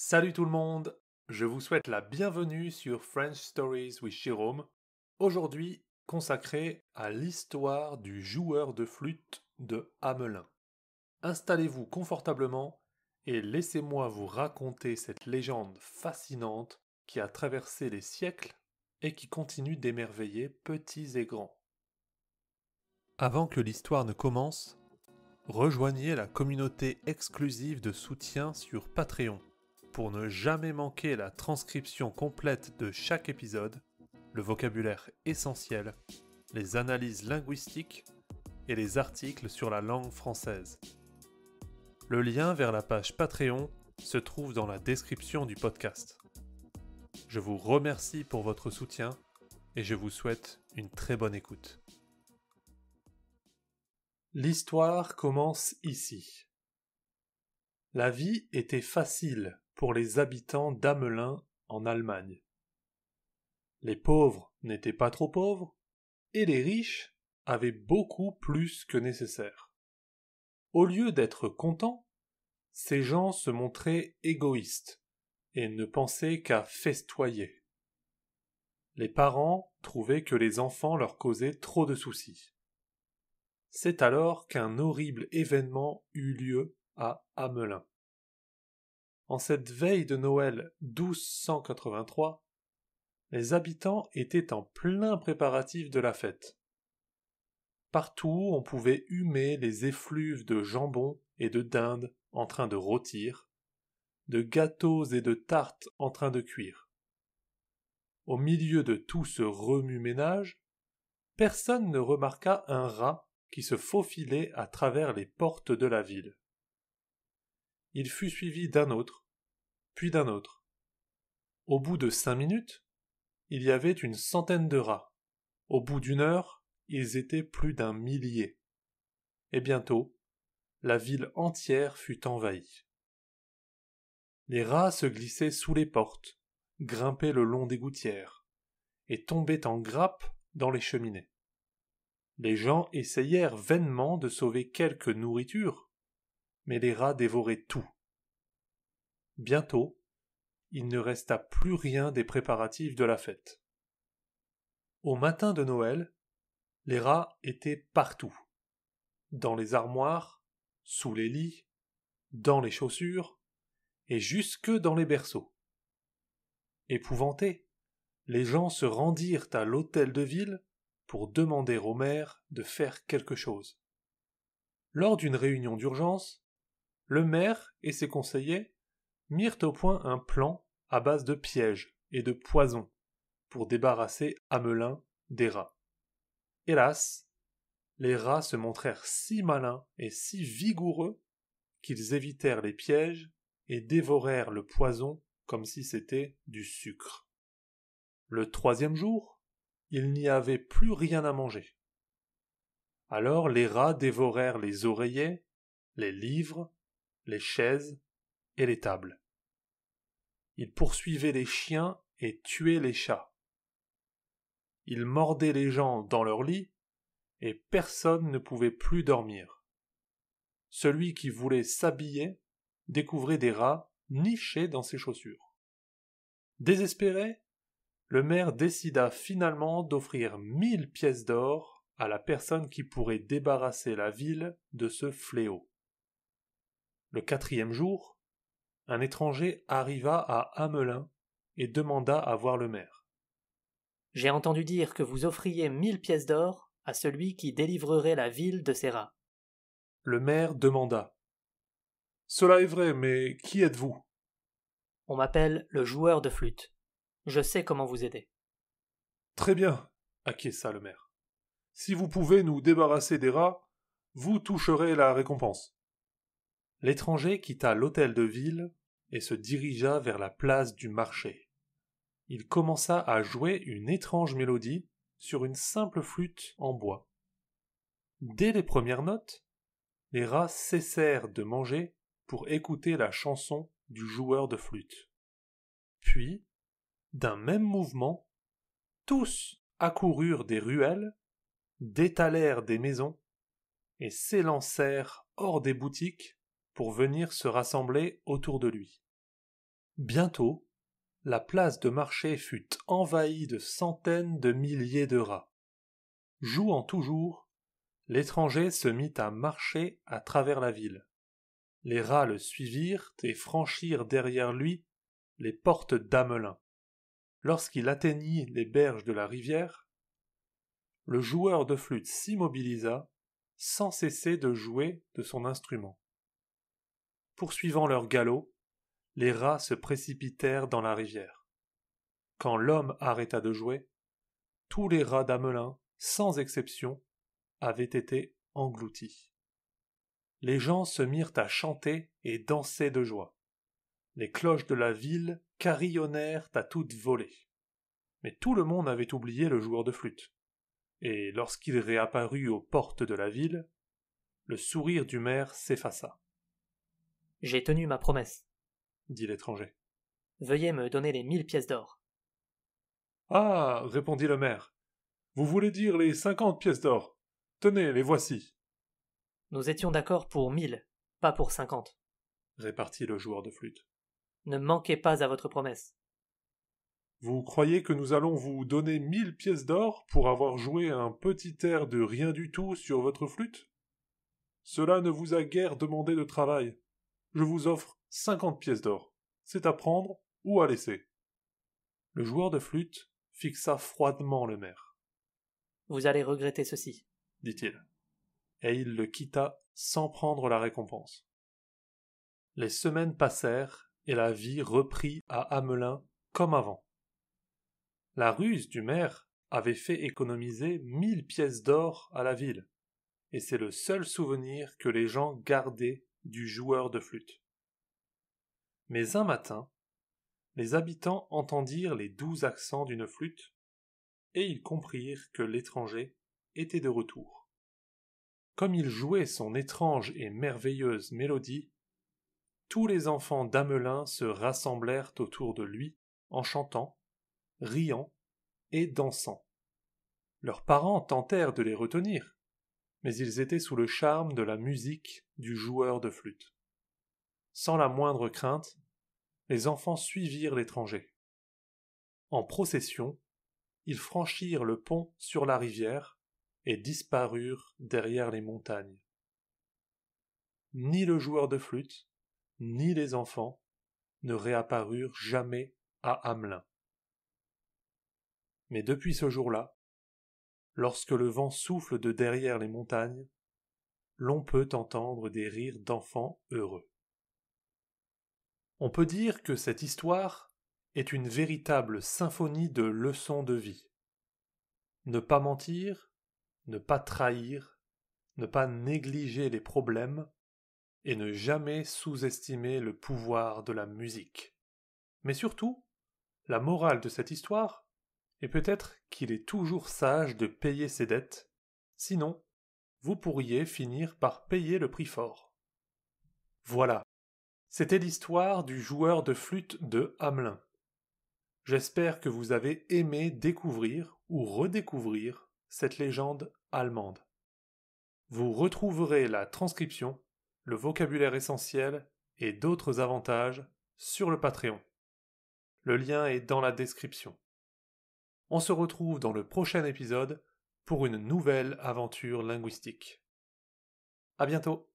Salut tout le monde, je vous souhaite la bienvenue sur French Stories with Jérôme, aujourd'hui consacré à l'histoire du joueur de flûte de Hamelin. Installez-vous confortablement et laissez-moi vous raconter cette légende fascinante qui a traversé les siècles et qui continue d'émerveiller petits et grands. Avant que l'histoire ne commence, rejoignez la communauté exclusive de soutien sur Patreon pour ne jamais manquer la transcription complète de chaque épisode, le vocabulaire essentiel, les analyses linguistiques et les articles sur la langue française. Le lien vers la page Patreon se trouve dans la description du podcast. Je vous remercie pour votre soutien et je vous souhaite une très bonne écoute. L'histoire commence ici. La vie était facile pour les habitants d'Amelin en Allemagne. Les pauvres n'étaient pas trop pauvres, et les riches avaient beaucoup plus que nécessaire. Au lieu d'être contents, ces gens se montraient égoïstes et ne pensaient qu'à festoyer. Les parents trouvaient que les enfants leur causaient trop de soucis. C'est alors qu'un horrible événement eut lieu à Amelin. En cette veille de Noël 1283, les habitants étaient en plein préparatif de la fête. Partout on pouvait humer les effluves de jambon et de dinde en train de rôtir, de gâteaux et de tartes en train de cuire. Au milieu de tout ce remue-ménage, personne ne remarqua un rat qui se faufilait à travers les portes de la ville il fut suivi d'un autre, puis d'un autre. Au bout de cinq minutes, il y avait une centaine de rats. Au bout d'une heure, ils étaient plus d'un millier. Et bientôt, la ville entière fut envahie. Les rats se glissaient sous les portes, grimpaient le long des gouttières, et tombaient en grappe dans les cheminées. Les gens essayèrent vainement de sauver quelque nourriture, mais les rats dévoraient tout. Bientôt, il ne resta plus rien des préparatifs de la fête. Au matin de Noël, les rats étaient partout dans les armoires, sous les lits, dans les chaussures, et jusque dans les berceaux. Épouvantés, les gens se rendirent à l'hôtel de ville pour demander au maire de faire quelque chose. Lors d'une réunion d'urgence, le maire et ses conseillers mirent au point un plan à base de pièges et de poisons pour débarrasser Amelin des rats. Hélas, les rats se montrèrent si malins et si vigoureux qu'ils évitèrent les pièges et dévorèrent le poison comme si c'était du sucre. Le troisième jour, il n'y avait plus rien à manger. Alors les rats dévorèrent les oreillers, les livres, les chaises et les tables. Il poursuivait les chiens et tuait les chats. Il mordait les gens dans leur lit et personne ne pouvait plus dormir. Celui qui voulait s'habiller découvrait des rats nichés dans ses chaussures. Désespéré, le maire décida finalement d'offrir mille pièces d'or à la personne qui pourrait débarrasser la ville de ce fléau. Le quatrième jour, un étranger arriva à Hamelin et demanda à voir le maire. J'ai entendu dire que vous offriez mille pièces d'or à celui qui délivrerait la ville de ses rats. Le maire demanda. Cela est vrai, mais qui êtes-vous On m'appelle le joueur de flûte. Je sais comment vous aider. Très bien, acquiesça le maire. Si vous pouvez nous débarrasser des rats, vous toucherez la récompense. L'étranger quitta l'hôtel de ville et se dirigea vers la place du marché. Il commença à jouer une étrange mélodie sur une simple flûte en bois. Dès les premières notes, les rats cessèrent de manger pour écouter la chanson du joueur de flûte. Puis, d'un même mouvement, tous accoururent des ruelles, détalèrent des maisons, et s'élancèrent hors des boutiques pour venir se rassembler autour de lui. Bientôt, la place de marché fut envahie de centaines de milliers de rats. Jouant toujours, l'étranger se mit à marcher à travers la ville. Les rats le suivirent et franchirent derrière lui les portes d'Amelin. Lorsqu'il atteignit les berges de la rivière, le joueur de flûte s'immobilisa sans cesser de jouer de son instrument. Poursuivant leur galop, les rats se précipitèrent dans la rivière. Quand l'homme arrêta de jouer, tous les rats d'Amelin, sans exception, avaient été engloutis. Les gens se mirent à chanter et danser de joie. Les cloches de la ville carillonnèrent à toute volée. Mais tout le monde avait oublié le joueur de flûte. Et lorsqu'il réapparut aux portes de la ville, le sourire du maire s'effaça. J'ai tenu ma promesse, dit l'étranger. Veuillez me donner les mille pièces d'or. Ah. répondit le maire. Vous voulez dire les cinquante pièces d'or. Tenez, les voici. Nous étions d'accord pour mille, pas pour cinquante, répartit le joueur de flûte. Ne manquez pas à votre promesse. Vous croyez que nous allons vous donner mille pièces d'or pour avoir joué un petit air de rien du tout sur votre flûte? Cela ne vous a guère demandé de travail je vous offre cinquante pièces d'or. C'est à prendre ou à laisser. Le joueur de flûte fixa froidement le maire. Vous allez regretter ceci, dit-il. Et il le quitta sans prendre la récompense. Les semaines passèrent et la vie reprit à Hamelin comme avant. La ruse du maire avait fait économiser mille pièces d'or à la ville, et c'est le seul souvenir que les gens gardaient du joueur de flûte. Mais un matin, les habitants entendirent les doux accents d'une flûte, et ils comprirent que l'étranger était de retour. Comme il jouait son étrange et merveilleuse mélodie, tous les enfants d'Amelin se rassemblèrent autour de lui en chantant, riant et dansant. Leurs parents tentèrent de les retenir, mais ils étaient sous le charme de la musique du joueur de flûte. Sans la moindre crainte, les enfants suivirent l'étranger. En procession, ils franchirent le pont sur la rivière et disparurent derrière les montagnes. Ni le joueur de flûte, ni les enfants ne réapparurent jamais à Hamelin. Mais depuis ce jour-là, lorsque le vent souffle de derrière les montagnes, l'on peut entendre des rires d'enfants heureux. On peut dire que cette histoire est une véritable symphonie de leçons de vie. Ne pas mentir, ne pas trahir, ne pas négliger les problèmes, et ne jamais sous-estimer le pouvoir de la musique. Mais surtout, la morale de cette histoire est peut-être qu'il est toujours sage de payer ses dettes, sinon vous pourriez finir par payer le prix fort. Voilà. C'était l'histoire du joueur de flûte de Hamelin. J'espère que vous avez aimé découvrir ou redécouvrir cette légende allemande. Vous retrouverez la transcription, le vocabulaire essentiel et d'autres avantages sur le Patreon. Le lien est dans la description. On se retrouve dans le prochain épisode pour une nouvelle aventure linguistique. À bientôt!